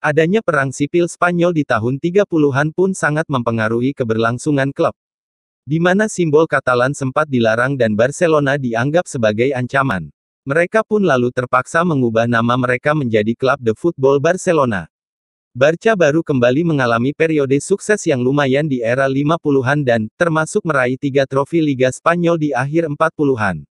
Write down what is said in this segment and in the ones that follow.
Adanya perang sipil Spanyol di tahun 30-an pun sangat mempengaruhi keberlangsungan klub. Di mana simbol Katalan sempat dilarang dan Barcelona dianggap sebagai ancaman. Mereka pun lalu terpaksa mengubah nama mereka menjadi klub The Football Barcelona. Barca baru kembali mengalami periode sukses yang lumayan di era 50-an dan, termasuk meraih tiga trofi Liga Spanyol di akhir 40-an.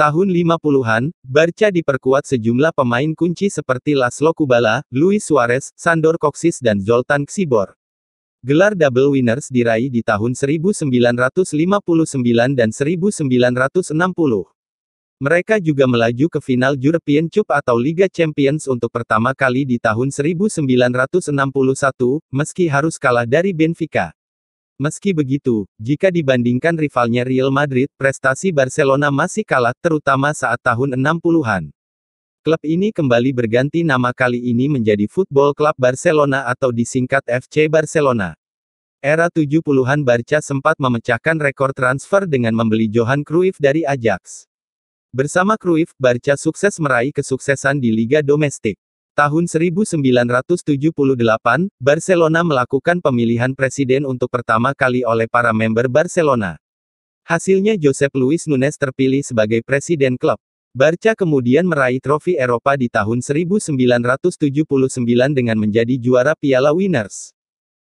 Tahun 50-an, Barca diperkuat sejumlah pemain kunci seperti Laszlo Kubala, Luis Suarez, Sandor Coxis dan Zoltan Ksibor. Gelar double winners diraih di tahun 1959 dan 1960. Mereka juga melaju ke final European Cup atau Liga Champions untuk pertama kali di tahun 1961, meski harus kalah dari Benfica. Meski begitu, jika dibandingkan rivalnya Real Madrid, prestasi Barcelona masih kalah, terutama saat tahun 60-an. Klub ini kembali berganti nama kali ini menjadi Football Club Barcelona atau disingkat FC Barcelona. Era 70-an Barca sempat memecahkan rekor transfer dengan membeli Johan Cruyff dari Ajax. Bersama Cruyff, Barca sukses meraih kesuksesan di Liga Domestik. Tahun 1978, Barcelona melakukan pemilihan presiden untuk pertama kali oleh para member Barcelona. Hasilnya Josep Luis Nunes terpilih sebagai presiden klub. Barca kemudian meraih trofi Eropa di tahun 1979 dengan menjadi juara Piala Winners.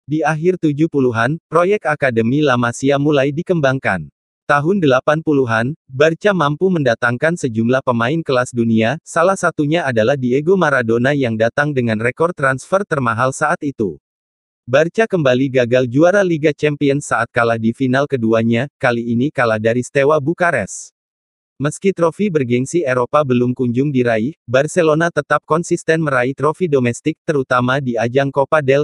Di akhir 70-an, proyek Akademi La Masia mulai dikembangkan. Tahun 80-an, Barca mampu mendatangkan sejumlah pemain kelas dunia, salah satunya adalah Diego Maradona yang datang dengan rekor transfer termahal saat itu. Barca kembali gagal juara Liga Champions saat kalah di final keduanya, kali ini kalah dari Steaua Bukares. Meski trofi bergengsi Eropa belum kunjung diraih, Barcelona tetap konsisten meraih trofi domestik, terutama di ajang Copa del